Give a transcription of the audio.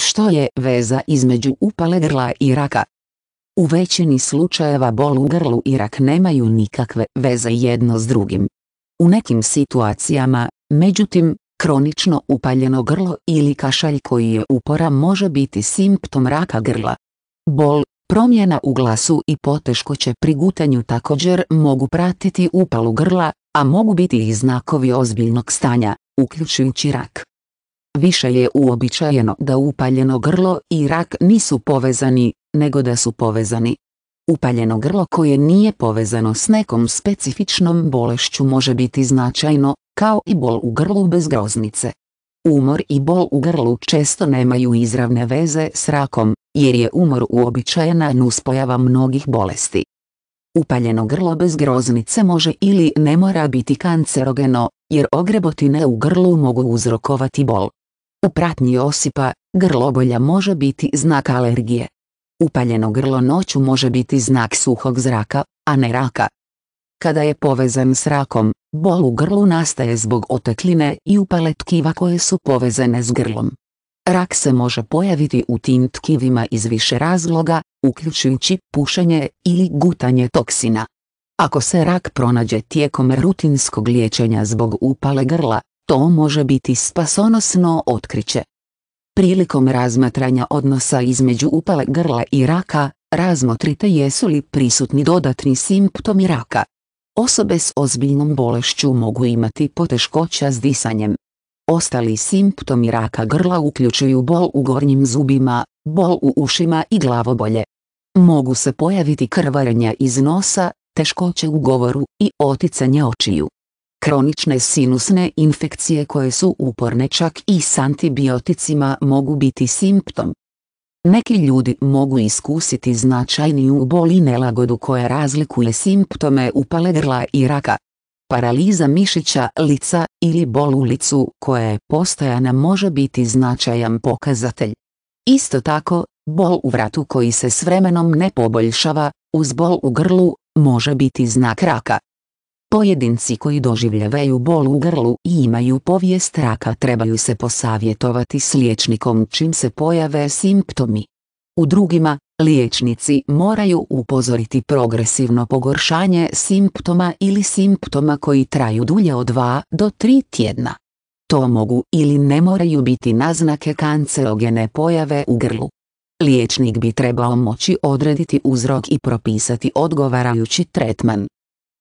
Što je veza između upale grla i raka? U većini slučajeva bol u grlu i rak nemaju nikakve veze jedno s drugim. U nekim situacijama, međutim, kronično upaljeno grlo ili kašalj koji je upora može biti simptom raka grla. Bol, promjena u glasu i poteškoće pri gutanju također mogu pratiti upalu grla, a mogu biti i znakovi ozbiljnog stanja, uključujući rak. Više je uobičajeno da upaljeno grlo i rak nisu povezani, nego da su povezani. Upaljeno grlo koje nije povezano s nekom specifičnom bolešću može biti značajno, kao i bol u grlu bez groznice. Umor i bol u grlu često nemaju izravne veze s rakom, jer je umor uobičajena nuspojava mnogih bolesti. Upaljeno grlo bez groznice može ili ne mora biti kancerogeno, jer ogrebotine u grlu mogu uzrokovati bol. U pratnji osipa, grlobolja može biti znak alergije. Upaljeno grlo noću može biti znak suhog zraka, a ne raka. Kada je povezan s rakom, bol u grlu nastaje zbog otekline i upale tkiva koje su povezane s grlom. Rak se može pojaviti u tim tkivima iz više razloga, uključujući pušenje ili gutanje toksina. Ako se rak pronađe tijekom rutinskog liječenja zbog upale grla, to može biti spasonosno otkriće. Prilikom razmatranja odnosa između upale grla i raka, razmotrite jesu li prisutni dodatni simptomi raka. Osobe s ozbiljnom bolešću mogu imati poteškoća s disanjem. Ostali simptomi raka grla uključuju bol u gornjim zubima, bol u ušima i glavobolje. Mogu se pojaviti krvarenja iz nosa, teškoće u govoru i oticanje očiju. Kronične sinusne infekcije koje su uporne čak i s antibioticima mogu biti simptom. Neki ljudi mogu iskusiti značajniju bol i nelagodu koja razlikuje simptome upale grla i raka. Paraliza mišića lica ili bol u licu koja je postojana može biti značajan pokazatelj. Isto tako, bol u vratu koji se s vremenom ne poboljšava, uz bol u grlu, može biti znak raka. Pojedinci koji doživljavaju bol u grlu i imaju povijest raka trebaju se posavjetovati s liječnikom čim se pojave simptomi. U drugima, liječnici moraju upozoriti progresivno pogoršanje simptoma ili simptoma koji traju dulje od 2 do 3 tjedna. To mogu ili ne moraju biti naznake kancerogene pojave u grlu. Liječnik bi trebao moći odrediti uzrok i propisati odgovarajući tretman.